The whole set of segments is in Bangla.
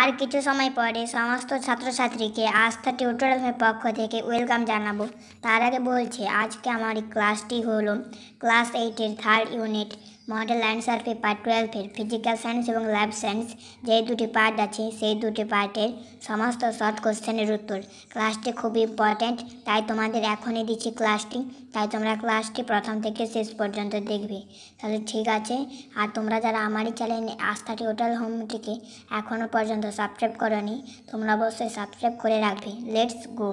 আর কিছু সময় পরে সমস্ত ছাত্রছাত্রীকে আস্থা টিউটোরিয়ালের পক্ষ থেকে ওয়েলকাম জানাবো তার আগে বলছি আজকে আমার ক্লাসটি হলো ক্লাস এইটের third unit model and survey part টুয়েলভের ফিজিক্যাল সায়েন্স এবং লাইফ সায়েন্স যে দুটি পার্ট আছে সেই দুটি পার্টের সমস্ত শর্ট কোশ্চেনের উত্তর ক্লাসটি খুব ইম্পর্ট্যান্ট তাই তোমাদের এখনই দিচ্ছি ক্লাসটি তাই তোমরা ক্লাসটি প্রথম থেকে শেষ পর্যন্ত দেখবে তাহলে ঠিক আছে আর তোমরা যারা আমারই চ্যানেল আস্থা হোটেল হোমটিকে এখনও পর্যন্ত সাবস্ক্রাইব করনি তোমরা অবশ্যই সাবস্ক্রাইব করে রাখবে let's go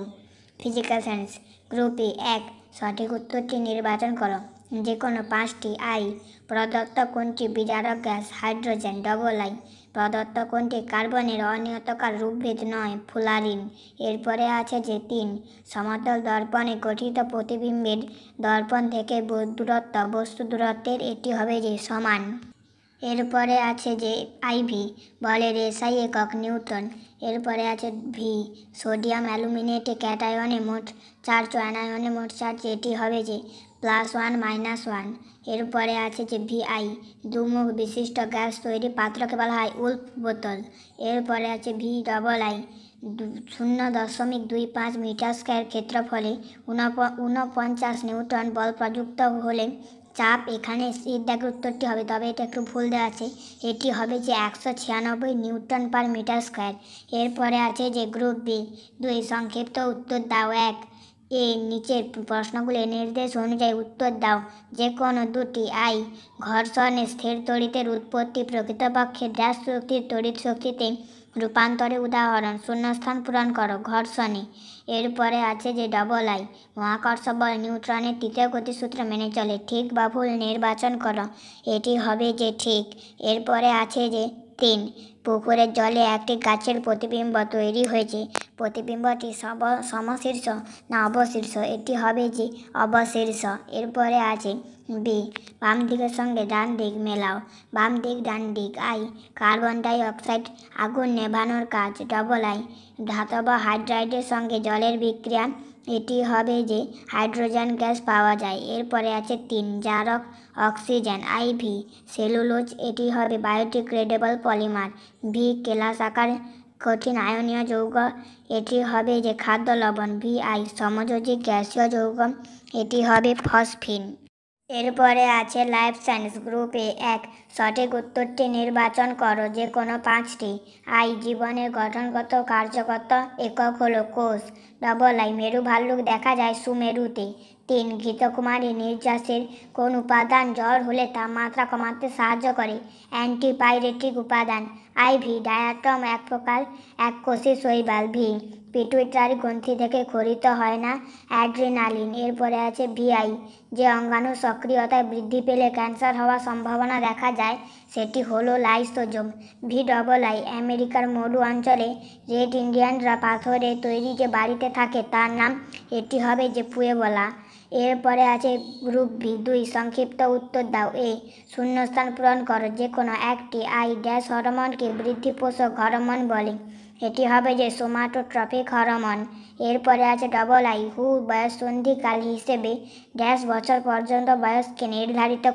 physical science group A এক সঠিক উত্তরটি নির্বাচন করো যে কোনো পাঁচটি আই প্রদত্ত কোনটি বিদারক গ্যাস হাইড্রোজেন ডবল আই প্রদত্ত কোনটি কার্বনের অনিয়তকার রূপভেদ নয় ফুলারিন এরপরে আছে যে তিন সমতল দর্পণে গঠিত প্রতিবিম্বের দর্পণ থেকে দূরত্ব বস্তু দূরত্বের এটি হবে যে সমান এরপরে আছে যে আইভি বলের এসআই একক নিউটন এরপরে আছে ভি সোডিয়াম অ্যালুমিনেটে ক্যাটায়নে মোট চার্জ অ্যানায়নে মোট চার্জ এটি হবে যে প্লাস ওয়ান মাইনাস ওয়ান এরপরে আছে যে ভিআই দুমুখ বিশিষ্ট গ্যাস তৈরি পাত্রকে বলা হয় উল্প বোতল এরপরে আছে ভি ডবল আই শূন্য দশমিক দুই পাঁচ মিটার স্কোয়ার ক্ষেত্রফলে উনপঞ্চাশ নিউটন বল প্রযুক্ত হলে চাপ এখানে এর দেখে উত্তরটি হবে তবে এটা একটু ভুল দেওয়া আছে এটি হবে যে একশো ছিয়ানব্বই নিউটন পার মিটার স্কোয়ার এরপরে আছে যে গ্রুপ বি দুই সংক্ষিপ্ত উত্তর দাও এক এ নিচের প্রশ্নগুলি নির্দেশ অনুযায়ী উত্তর দাও যে কোনো দুটি আই ঘর্ষণে স্থির তড়িতের উৎপত্তি প্রকৃতপক্ষে ড্যাশ শক্তির তড়িৎ শক্তিতে রূপান্তরে উদাহরণ শূন্যস্থান পূরণ করো ঘর্ষণে এরপরে আছে যে ডবল আই মহাকর্ষ বল নিউট্রনের তৃতীয় গতিসূত্র মেনে চলে ঠিক বা ভুল নির্বাচন করো এটি হবে যে ঠিক এরপরে আছে যে তিন পুকুরের জলে একটি গাছের প্রতিবিম্ব তৈরি হয়েছে প্রতিবিম্বটি সব সমশীর্ষ না অবশীর্ষ এটি হবে যে অবশীর্ষ এরপরে আছে বি বাম দিকের সঙ্গে ডান দিক মেলাও বাম দিক ডান দিক আই কার্বন ডাই অক্সাইড আগুন নেভানোর কাজ ডবল আই ধাতব হাইড্রাইডের সঙ্গে জলের বিক্রিয়া এটি হবে যে হাইড্রোজেন গ্যাস পাওয়া যায় এরপরে আছে তিন জারক অক্সিজেন আইভি সেলুলোজ এটি হবে বায়োডিগ্রেডেবল পলিমার ভি কেলাস আকার কঠিন আয়নীয় যৌগ এটি হবে যে খাদ্য লবণ ভিআই সমযোজী গ্যাসীয় যৌগ এটি হবে ফসফিন এরপরে আছে লাইফ সায়েন্স গ্রুপে এক সঠিক উত্তরটি নির্বাচন করো যে কোনো পাঁচটি আই জীবনের গঠনগত কার্যকর্ত একক হলো কোষ ডবল আই মেরু ভাল্লুক দেখা যায় সুমেরুতে তিন ঘৃতকুমারী নির্যাসের কোন উপাদান জ্বর হলে তাপমাত্রা কমাতে সাহায্য করে অ্যান্টিপাইরেটিক উপাদান আইভি ডায়াটম এক প্রকার কোষে শৈবাল ভি পিটুইটারি গ্রন্থি থেকে খরিত হয় না অ্যাড্রিনালিন এরপরে আছে ভিআই যে অঙ্গাণু সক্রিয়তায় বৃদ্ধি পেলে ক্যান্সার হওয়ার সম্ভাবনা দেখা যায় সেটি হলো লাইসোজোম ভি ডবল আই আমেরিকার মরু অঞ্চলে রেড ইন্ডিয়ানরা পাথরে তৈরি যে বাড়িতে থাকে তার নাম এটি হবে যে পুয়েবলা এরপরে আছে গ্রুপ বি দুই সংক্ষিপ্ত উত্তর দাও এ শূন্যস্থান পূরণ করো যে কোনো একটি আই ড্যাশ হরমোনকে বৃদ্ধিপোষক হরমোন বলে এটি হবে যে সোমাটো ট্রফিক হরমন এরপরে আছে ডবল আই হু সন্ধিকাল হিসেবে ড্যাশ বছর পর্যন্ত বয়সকে নির্ধারিত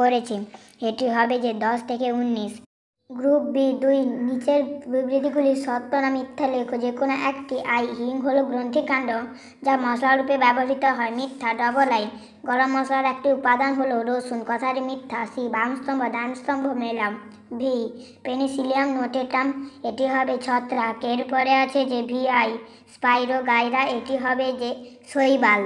করেছে এটি হবে যে দশ থেকে উনিশ গ্রুপ বি দুই নিচের বিবৃতিগুলি সত্য না মিথ্যা লেখো যে কোনো একটি আই হিং হল গ্রন্থিকাণ্ড যা মশলারূপে ব্যবহৃত হয় মিথ্যা ডবল আই গরম মশলার একটি উপাদান হলো রসুন কথাটি মিথ্যা সি বামস্তম্ভ ডানস্তম্ভ মেলাম ভি পেনিসিলিয়াম নোটেটাম এটি হবে ছত্রাক এরপরে আছে যে ভি আই স্পাইরো গাইরা এটি হবে যে শৈবাল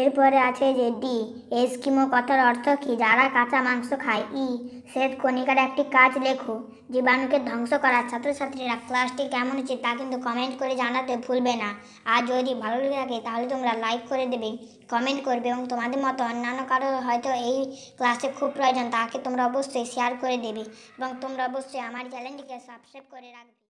এরপরে আছে যে ডি এস্কিমো কথার অর্থ কি যারা কাঁচা মাংস খায় ই শ্বেত কণিকার একটি কাজ লেখো জীবাণুকে ধ্বংস করার ছাত্রছাত্রীরা ক্লাসটি কেমন হচ্ছে তা কিন্তু কমেন্ট করে জানাতে ভুলবে না আর যদি ভালো লেগে থাকে তাহলে তোমরা লাইক করে দেবে কমেন্ট করবে এবং তোমাদের মতো অন্যান্য কারো হয়তো এই ক্লাসে খুব প্রয়োজন তাকে তোমরা অবশ্যই শেয়ার করে দেবে এবং তোমরা অবশ্যই আমার চ্যানেলটিকে সাবস্ক্রাইব করে রাখবে